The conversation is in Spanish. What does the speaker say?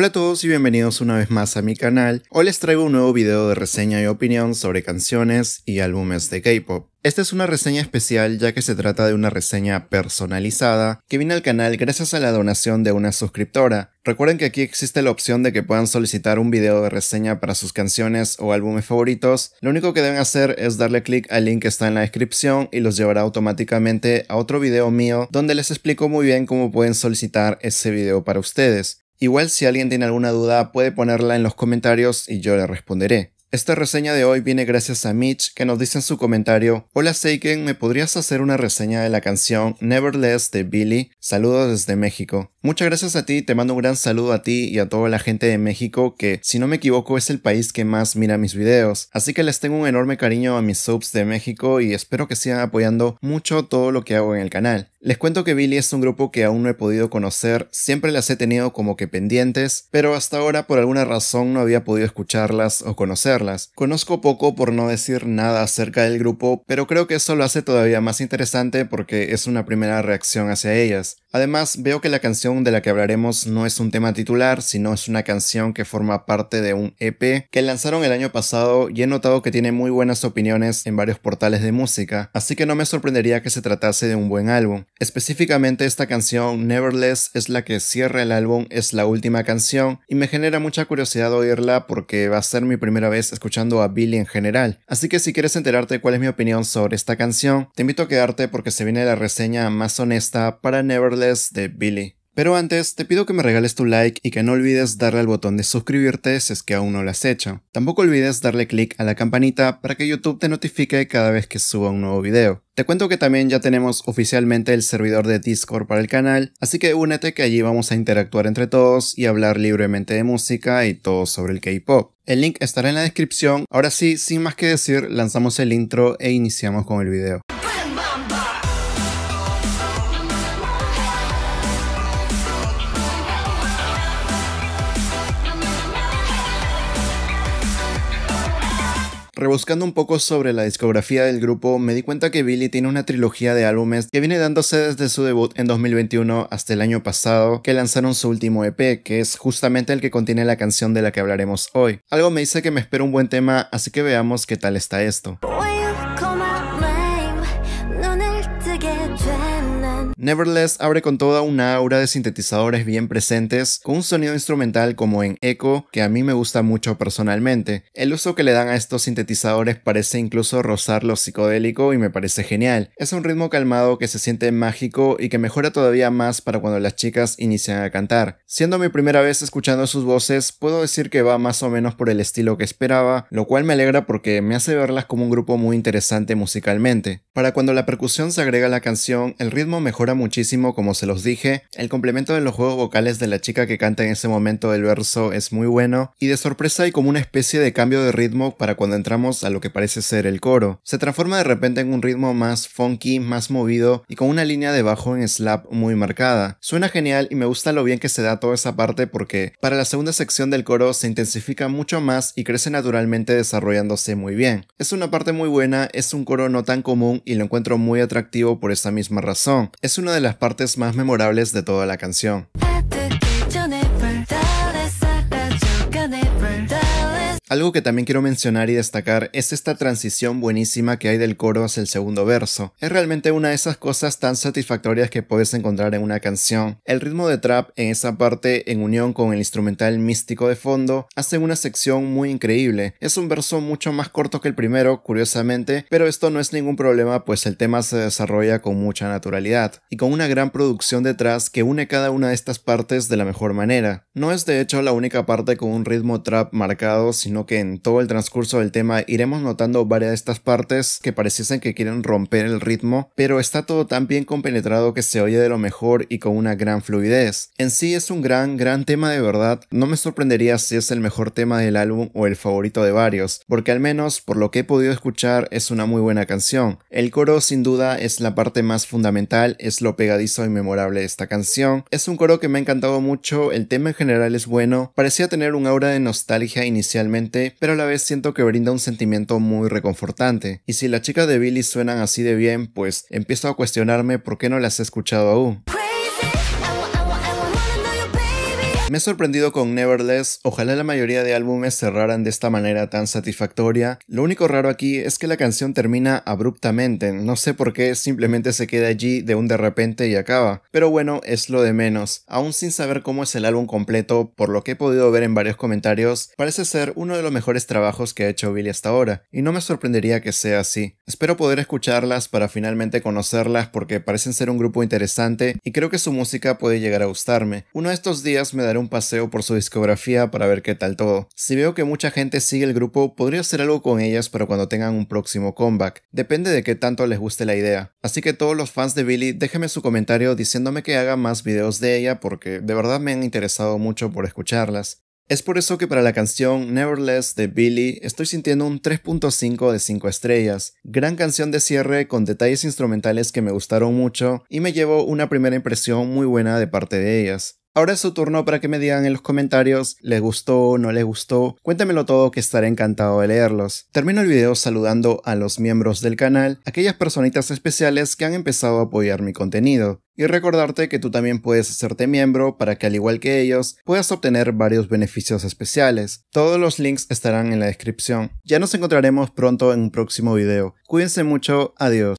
Hola a todos y bienvenidos una vez más a mi canal. Hoy les traigo un nuevo video de reseña y opinión sobre canciones y álbumes de K-pop. Esta es una reseña especial ya que se trata de una reseña personalizada que viene al canal gracias a la donación de una suscriptora. Recuerden que aquí existe la opción de que puedan solicitar un video de reseña para sus canciones o álbumes favoritos. Lo único que deben hacer es darle clic al link que está en la descripción y los llevará automáticamente a otro video mío donde les explico muy bien cómo pueden solicitar ese video para ustedes. Igual si alguien tiene alguna duda puede ponerla en los comentarios y yo le responderé. Esta reseña de hoy viene gracias a Mitch que nos dice en su comentario, Hola Seiken, ¿me podrías hacer una reseña de la canción Nevertheless de Billy? Saludos desde México. Muchas gracias a ti, te mando un gran saludo a ti y a toda la gente de México que, si no me equivoco, es el país que más mira mis videos. Así que les tengo un enorme cariño a mis subs de México y espero que sigan apoyando mucho todo lo que hago en el canal. Les cuento que Billy es un grupo que aún no he podido conocer, siempre las he tenido como que pendientes, pero hasta ahora por alguna razón no había podido escucharlas o conocerlas. Conozco poco por no decir nada acerca del grupo, pero creo que eso lo hace todavía más interesante porque es una primera reacción hacia ellas. Además, veo que la canción de la que hablaremos no es un tema titular, sino es una canción que forma parte de un EP que lanzaron el año pasado y he notado que tiene muy buenas opiniones en varios portales de música, así que no me sorprendería que se tratase de un buen álbum. Específicamente esta canción Neverless es la que cierra el álbum, es la última canción y me genera mucha curiosidad oírla porque va a ser mi primera vez escuchando a Billy en general, así que si quieres enterarte cuál es mi opinión sobre esta canción, te invito a quedarte porque se viene la reseña más honesta para Neverless de Billy. Pero antes, te pido que me regales tu like y que no olvides darle al botón de suscribirte si es que aún no lo has hecho. Tampoco olvides darle click a la campanita para que YouTube te notifique cada vez que suba un nuevo video. Te cuento que también ya tenemos oficialmente el servidor de Discord para el canal, así que únete que allí vamos a interactuar entre todos y hablar libremente de música y todo sobre el K-pop. El link estará en la descripción. Ahora sí, sin más que decir, lanzamos el intro e iniciamos con el video. Rebuscando un poco sobre la discografía del grupo, me di cuenta que Billy tiene una trilogía de álbumes que viene dándose desde su debut en 2021 hasta el año pasado, que lanzaron su último EP, que es justamente el que contiene la canción de la que hablaremos hoy. Algo me dice que me espera un buen tema, así que veamos qué tal está esto. Nevertheless abre con toda una aura de sintetizadores bien presentes, con un sonido instrumental como en Echo, que a mí me gusta mucho personalmente. El uso que le dan a estos sintetizadores parece incluso rozar lo psicodélico y me parece genial. Es un ritmo calmado que se siente mágico y que mejora todavía más para cuando las chicas inician a cantar. Siendo mi primera vez escuchando sus voces, puedo decir que va más o menos por el estilo que esperaba, lo cual me alegra porque me hace verlas como un grupo muy interesante musicalmente. Para cuando la percusión se agrega a la canción, el ritmo mejora muchísimo, como se los dije. El complemento de los juegos vocales de la chica que canta en ese momento el verso es muy bueno. Y de sorpresa hay como una especie de cambio de ritmo para cuando entramos a lo que parece ser el coro. Se transforma de repente en un ritmo más funky, más movido y con una línea de bajo en slap muy marcada. Suena genial y me gusta lo bien que se da toda esa parte porque para la segunda sección del coro se intensifica mucho más y crece naturalmente desarrollándose muy bien. Es una parte muy buena, es un coro no tan común y lo encuentro muy atractivo por esa misma razón. Es una de las partes más memorables de toda la canción. Algo que también quiero mencionar y destacar es esta transición buenísima que hay del coro hacia el segundo verso. Es realmente una de esas cosas tan satisfactorias que puedes encontrar en una canción. El ritmo de trap en esa parte, en unión con el instrumental místico de fondo, hace una sección muy increíble. Es un verso mucho más corto que el primero, curiosamente, pero esto no es ningún problema pues el tema se desarrolla con mucha naturalidad y con una gran producción detrás que une cada una de estas partes de la mejor manera. No es de hecho la única parte con un ritmo trap marcado, sino que en todo el transcurso del tema iremos notando varias de estas partes que pareciesen que quieren romper el ritmo, pero está todo tan bien compenetrado que se oye de lo mejor y con una gran fluidez. En sí es un gran, gran tema de verdad, no me sorprendería si es el mejor tema del álbum o el favorito de varios, porque al menos por lo que he podido escuchar es una muy buena canción. El coro sin duda es la parte más fundamental, es lo pegadizo y memorable de esta canción. Es un coro que me ha encantado mucho, el tema en general es bueno, parecía tener un aura de nostalgia inicialmente pero a la vez siento que brinda un sentimiento muy reconfortante. Y si las chicas de Billy suenan así de bien, pues empiezo a cuestionarme por qué no las he escuchado aún. Me he sorprendido con Neverless, ojalá la mayoría de álbumes cerraran de esta manera tan satisfactoria. Lo único raro aquí es que la canción termina abruptamente, no sé por qué simplemente se queda allí de un de repente y acaba. Pero bueno, es lo de menos. Aún sin saber cómo es el álbum completo, por lo que he podido ver en varios comentarios, parece ser uno de los mejores trabajos que ha hecho Billy hasta ahora, y no me sorprendería que sea así. Espero poder escucharlas para finalmente conocerlas porque parecen ser un grupo interesante y creo que su música puede llegar a gustarme. Uno de estos días me daré un paseo por su discografía para ver qué tal todo. Si veo que mucha gente sigue el grupo, podría hacer algo con ellas para cuando tengan un próximo comeback. Depende de qué tanto les guste la idea. Así que todos los fans de Billy, déjenme su comentario diciéndome que haga más videos de ella porque de verdad me han interesado mucho por escucharlas. Es por eso que para la canción Neverless de Billy estoy sintiendo un 3.5 de 5 estrellas. Gran canción de cierre con detalles instrumentales que me gustaron mucho y me llevó una primera impresión muy buena de parte de ellas. Ahora es su turno para que me digan en los comentarios, ¿les gustó? ¿No les gustó? Cuéntamelo todo que estaré encantado de leerlos. Termino el video saludando a los miembros del canal, aquellas personitas especiales que han empezado a apoyar mi contenido. Y recordarte que tú también puedes hacerte miembro para que al igual que ellos puedas obtener varios beneficios especiales. Todos los links estarán en la descripción. Ya nos encontraremos pronto en un próximo video. Cuídense mucho, adiós.